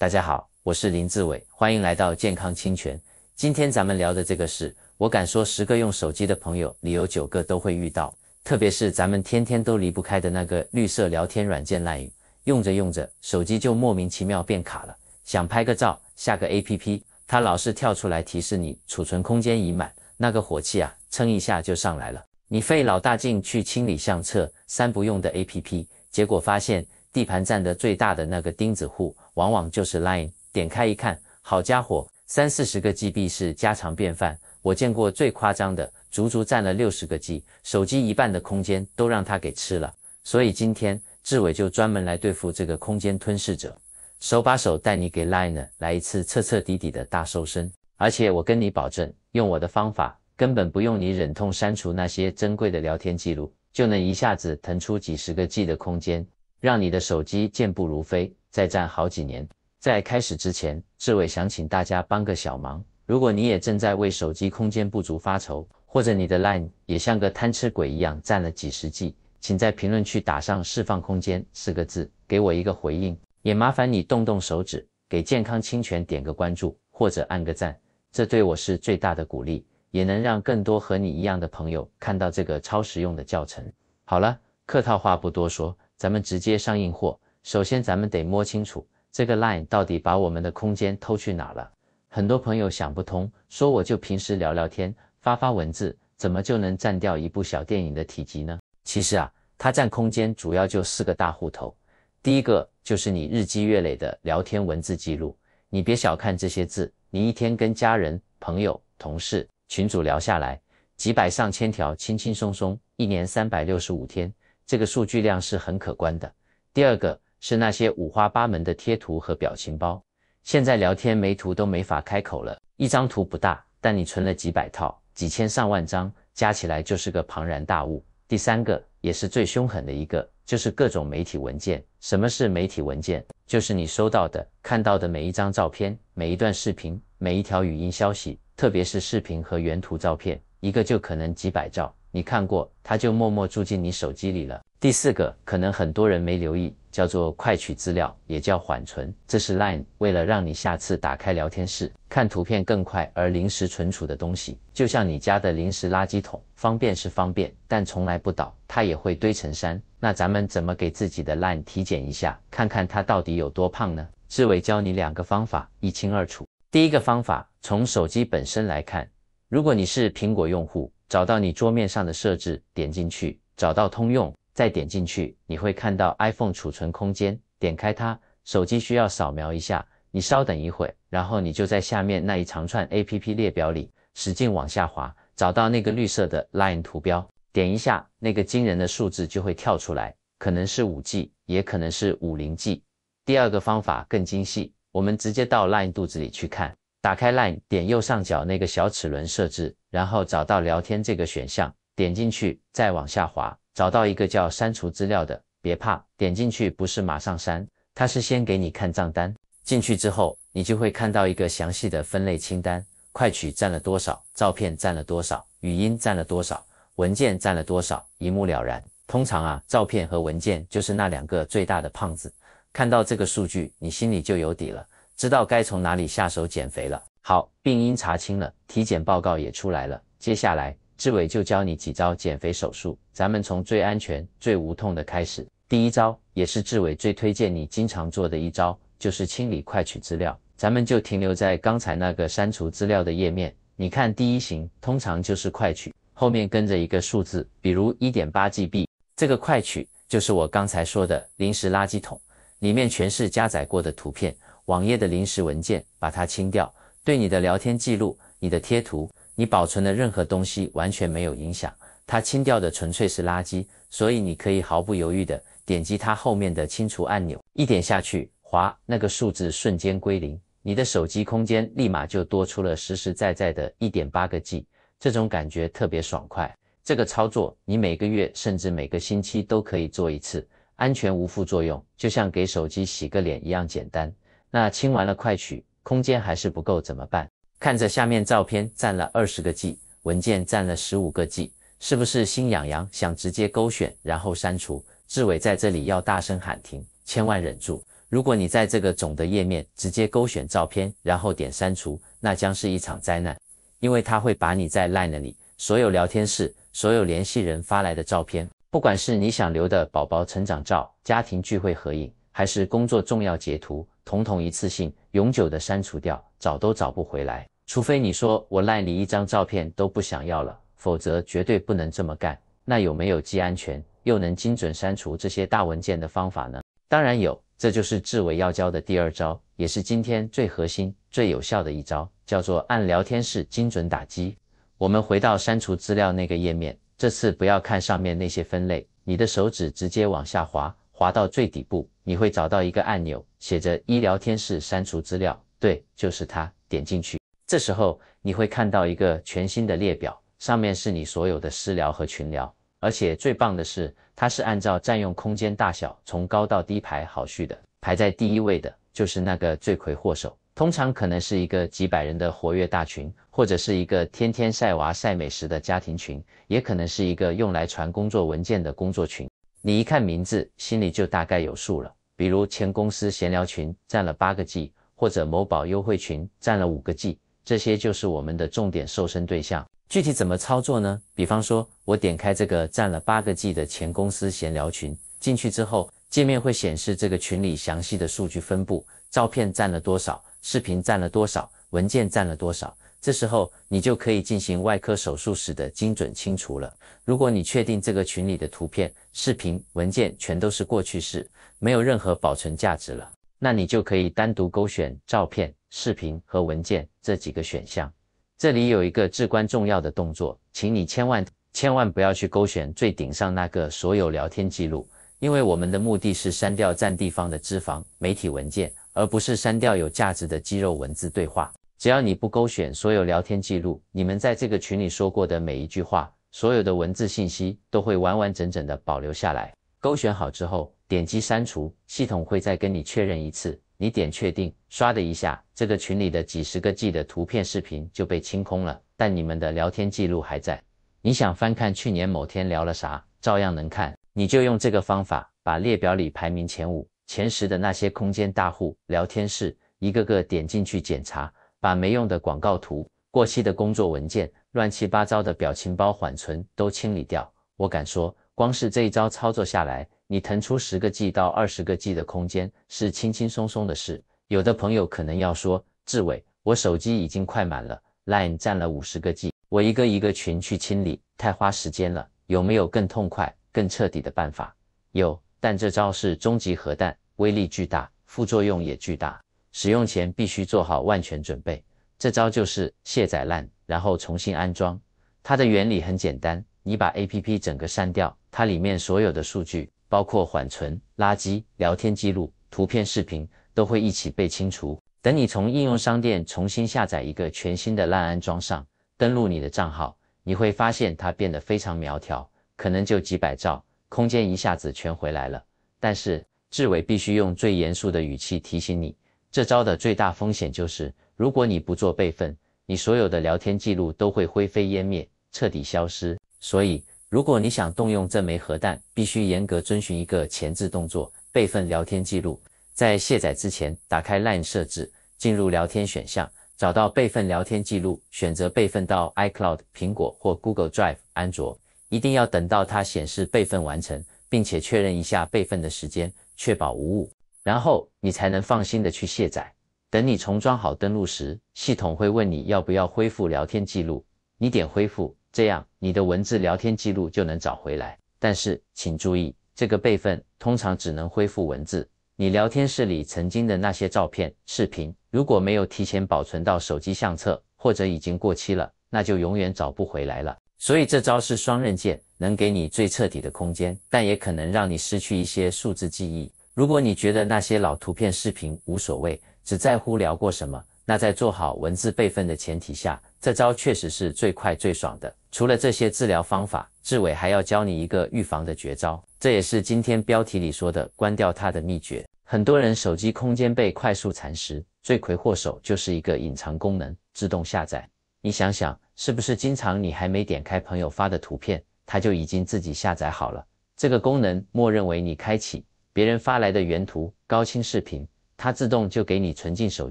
大家好，我是林志伟，欢迎来到健康清泉。今天咱们聊的这个事，我敢说十个用手机的朋友，里有九个都会遇到。特别是咱们天天都离不开的那个绿色聊天软件，烂语用着用着，手机就莫名其妙变卡了。想拍个照，下个 A P P，它老是跳出来提示你储存空间已满，那个火气啊，蹭一下就上来了。你费老大劲去清理相册、三不用的 A P P，结果发现。地盘占的最大的那个钉子户，往往就是 LINE。点开一看，好家伙，三四十个 G B 是家常便饭。我见过最夸张的，足足占了六十个 G，手机一半的空间都让他给吃了。所以今天志伟就专门来对付这个空间吞噬者，手把手带你给 LINE 来一次彻彻底底的大瘦身。而且我跟你保证，用我的方法，根本不用你忍痛删除那些珍贵的聊天记录，就能一下子腾出几十个 G 的空间。让你的手机健步如飞，再战好几年。在开始之前，志伟想请大家帮个小忙。如果你也正在为手机空间不足发愁，或者你的 LINE 也像个贪吃鬼一样占了几十 G，请在评论区打上“释放空间”四个字，给我一个回应。也麻烦你动动手指，给健康清泉点个关注或者按个赞，这对我是最大的鼓励，也能让更多和你一样的朋友看到这个超实用的教程。好了，客套话不多说。咱们直接上硬货。首先，咱们得摸清楚这个 line 到底把我们的空间偷去哪了。很多朋友想不通，说我就平时聊聊天，发发文字，怎么就能占掉一部小电影的体积呢？其实啊，它占空间主要就四个大户头。第一个就是你日积月累的聊天文字记录，你别小看这些字，你一天跟家人、朋友、同事、群主聊下来，几百上千条，轻轻松松，一年三百六十五天。这个数据量是很可观的。第二个是那些五花八门的贴图和表情包，现在聊天没图都没法开口了。一张图不大，但你存了几百套、几千上万张，加起来就是个庞然大物。第三个也是最凶狠的一个，就是各种媒体文件。什么是媒体文件？就是你收到的、看到的每一张照片、每一段视频、每一条语音消息，特别是视频和原图照片，一个就可能几百兆。你看过，它就默默住进你手机里了。第四个，可能很多人没留意，叫做快取资料，也叫缓存，这是 LINE 为了让你下次打开聊天室看图片更快而临时存储的东西，就像你家的临时垃圾桶，方便是方便，但从来不倒，它也会堆成山。那咱们怎么给自己的 LINE 体检一下，看看它到底有多胖呢？志伟教你两个方法，一清二楚。第一个方法，从手机本身来看，如果你是苹果用户。找到你桌面上的设置，点进去，找到通用，再点进去，你会看到 iPhone 储存空间，点开它，手机需要扫描一下，你稍等一会然后你就在下面那一长串 APP 列表里，使劲往下滑，找到那个绿色的 Line 图标，点一下，那个惊人的数字就会跳出来，可能是五 G，也可能是五零 G。第二个方法更精细，我们直接到 Line 肚子里去看。打开 LINE，点右上角那个小齿轮设置，然后找到聊天这个选项，点进去，再往下滑，找到一个叫删除资料的，别怕，点进去不是马上删，它是先给你看账单。进去之后，你就会看到一个详细的分类清单，快取占了多少，照片占了多少，语音占了多少，文件占了多少，一目了然。通常啊，照片和文件就是那两个最大的胖子，看到这个数据，你心里就有底了。知道该从哪里下手减肥了。好，病因查清了，体检报告也出来了。接下来，志伟就教你几招减肥手术。咱们从最安全、最无痛的开始。第一招，也是志伟最推荐你经常做的一招，就是清理快取资料。咱们就停留在刚才那个删除资料的页面。你看，第一行通常就是快取，后面跟着一个数字，比如一点八 G B。这个快取就是我刚才说的临时垃圾桶，里面全是加载过的图片。网页的临时文件，把它清掉，对你的聊天记录、你的贴图、你保存的任何东西完全没有影响。它清掉的纯粹是垃圾，所以你可以毫不犹豫的点击它后面的清除按钮，一点下去，划那个数字瞬间归零，你的手机空间立马就多出了实实在在的一点八个 G，这种感觉特别爽快。这个操作你每个月甚至每个星期都可以做一次，安全无副作用，就像给手机洗个脸一样简单。那清完了快取，空间还是不够怎么办？看着下面照片占了二十个 G，文件占了十五个 G，是不是心痒痒，想直接勾选然后删除？志伟在这里要大声喊停，千万忍住！如果你在这个总的页面直接勾选照片，然后点删除，那将是一场灾难，因为它会把你在 Line 里所有聊天室、所有联系人发来的照片，不管是你想留的宝宝成长照、家庭聚会合影，还是工作重要截图。统统一次性永久的删除掉，找都找不回来。除非你说我赖你一张照片都不想要了，否则绝对不能这么干。那有没有既安全又能精准删除这些大文件的方法呢？当然有，这就是志伟要教的第二招，也是今天最核心、最有效的一招，叫做按聊天室精准打击。我们回到删除资料那个页面，这次不要看上面那些分类，你的手指直接往下滑。滑到最底部，你会找到一个按钮，写着“医疗天使删除资料”，对，就是它。点进去，这时候你会看到一个全新的列表，上面是你所有的私聊和群聊，而且最棒的是，它是按照占用空间大小从高到低排好序的。排在第一位的就是那个罪魁祸首，通常可能是一个几百人的活跃大群，或者是一个天天晒娃晒美食的家庭群，也可能是一个用来传工作文件的工作群。你一看名字，心里就大概有数了。比如前公司闲聊群占了八个 G，或者某宝优惠群占了五个 G，这些就是我们的重点瘦身对象。具体怎么操作呢？比方说我点开这个占了八个 G 的前公司闲聊群，进去之后，界面会显示这个群里详细的数据分布，照片占了多少，视频占了多少，文件占了多少。这时候，你就可以进行外科手术室的精准清除了。如果你确定这个群里的图片、视频、文件全都是过去式，没有任何保存价值了，那你就可以单独勾选照片、视频和文件这几个选项。这里有一个至关重要的动作，请你千万千万不要去勾选最顶上那个“所有聊天记录”，因为我们的目的是删掉占地方的脂肪媒体文件，而不是删掉有价值的肌肉文字对话。只要你不勾选所有聊天记录，你们在这个群里说过的每一句话，所有的文字信息都会完完整整的保留下来。勾选好之后，点击删除，系统会再跟你确认一次，你点确定，唰的一下，这个群里的几十个 G 的图片视频就被清空了，但你们的聊天记录还在。你想翻看去年某天聊了啥，照样能看。你就用这个方法，把列表里排名前五、前十的那些空间大户聊天室，一个个点进去检查。把没用的广告图、过期的工作文件、乱七八糟的表情包缓存都清理掉。我敢说，光是这一招操作下来，你腾出十个 G 到二十个 G 的空间是轻轻松松的事。有的朋友可能要说，志伟，我手机已经快满了，Line 占了五十个 G，我一个一个群去清理太花时间了，有没有更痛快、更彻底的办法？有，但这招是终极核弹，威力巨大，副作用也巨大。使用前必须做好万全准备，这招就是卸载烂，然后重新安装。它的原理很简单，你把 APP 整个删掉，它里面所有的数据，包括缓存、垃圾、聊天记录、图片、视频，都会一起被清除。等你从应用商店重新下载一个全新的烂安装上，登录你的账号，你会发现它变得非常苗条，可能就几百兆空间，一下子全回来了。但是，志伟必须用最严肃的语气提醒你。这招的最大风险就是，如果你不做备份，你所有的聊天记录都会灰飞烟灭，彻底消失。所以，如果你想动用这枚核弹，必须严格遵循一个前置动作：备份聊天记录。在卸载之前，打开 Line 设置，进入聊天选项，找到备份聊天记录，选择备份到 iCloud、苹果或 Google Drive、安卓。一定要等到它显示备份完成，并且确认一下备份的时间，确保无误。然后你才能放心的去卸载。等你重装好登录时，系统会问你要不要恢复聊天记录，你点恢复，这样你的文字聊天记录就能找回来。但是请注意，这个备份通常只能恢复文字，你聊天室里曾经的那些照片、视频，如果没有提前保存到手机相册，或者已经过期了，那就永远找不回来了。所以这招是双刃剑，能给你最彻底的空间，但也可能让你失去一些数字记忆。如果你觉得那些老图片、视频无所谓，只在乎聊过什么，那在做好文字备份的前提下，这招确实是最快最爽的。除了这些治疗方法，志伟还要教你一个预防的绝招，这也是今天标题里说的关掉它的秘诀。很多人手机空间被快速蚕食，罪魁祸首就是一个隐藏功能——自动下载。你想想，是不是经常你还没点开朋友发的图片，它就已经自己下载好了？这个功能默认为你开启。别人发来的原图、高清视频，它自动就给你存进手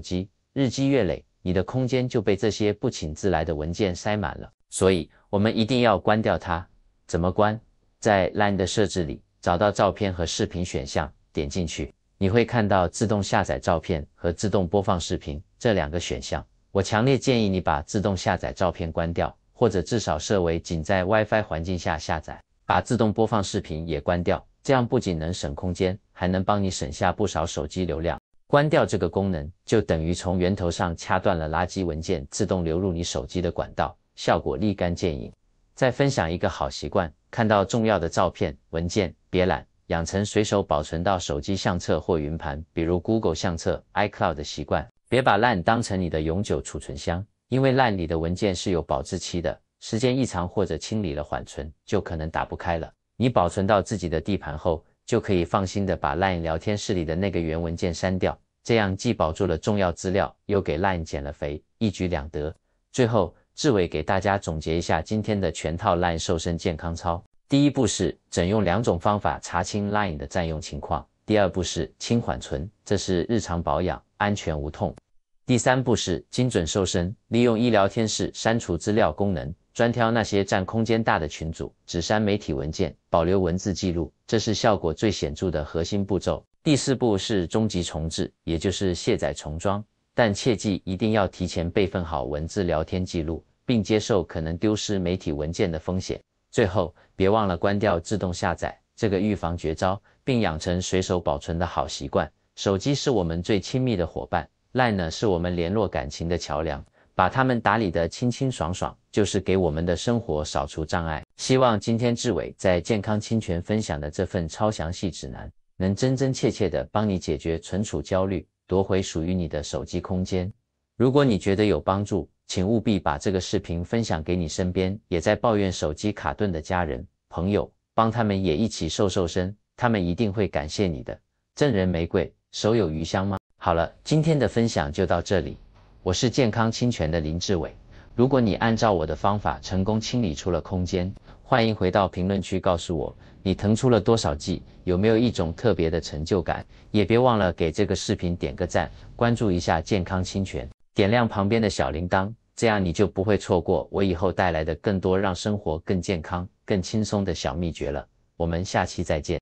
机。日积月累，你的空间就被这些不请自来的文件塞满了。所以，我们一定要关掉它。怎么关？在 LINE 的设置里找到照片和视频选项，点进去，你会看到自动下载照片和自动播放视频这两个选项。我强烈建议你把自动下载照片关掉，或者至少设为仅在 WiFi 环境下下载。把自动播放视频也关掉。这样不仅能省空间，还能帮你省下不少手机流量。关掉这个功能，就等于从源头上掐断了垃圾文件自动流入你手机的管道，效果立竿见影。再分享一个好习惯：看到重要的照片、文件，别懒，养成随手保存到手机相册或云盘，比如 Google 相册、iCloud 的习惯。别把烂当成你的永久储存箱，因为烂里的文件是有保质期的，时间一长或者清理了缓存，就可能打不开了。你保存到自己的地盘后，就可以放心的把 Line 聊天室里的那个原文件删掉，这样既保住了重要资料，又给 Line 减了肥，一举两得。最后，志伟给大家总结一下今天的全套 Line 肥身健康操。第一步是整用两种方法查清 Line 的占用情况。第二步是清缓存，这是日常保养，安全无痛。第三步是精准瘦身，利用医疗天室删除资料功能。专挑那些占空间大的群组，只删媒体文件，保留文字记录，这是效果最显著的核心步骤。第四步是终极重置，也就是卸载重装，但切记一定要提前备份好文字聊天记录，并接受可能丢失媒体文件的风险。最后，别忘了关掉自动下载这个预防绝招，并养成随手保存的好习惯。手机是我们最亲密的伙伴，Line 是我们联络感情的桥梁。把它们打理的清清爽爽，就是给我们的生活扫除障碍。希望今天志伟在健康清泉分享的这份超详细指南，能真真切切的帮你解决存储焦虑，夺回属于你的手机空间。如果你觉得有帮助，请务必把这个视频分享给你身边也在抱怨手机卡顿的家人、朋友，帮他们也一起瘦瘦身，他们一定会感谢你的。赠人玫瑰，手有余香吗？好了，今天的分享就到这里。我是健康侵权的林志伟。如果你按照我的方法成功清理出了空间，欢迎回到评论区告诉我你腾出了多少 G，有没有一种特别的成就感？也别忘了给这个视频点个赞，关注一下健康侵权，点亮旁边的小铃铛，这样你就不会错过我以后带来的更多让生活更健康、更轻松的小秘诀了。我们下期再见。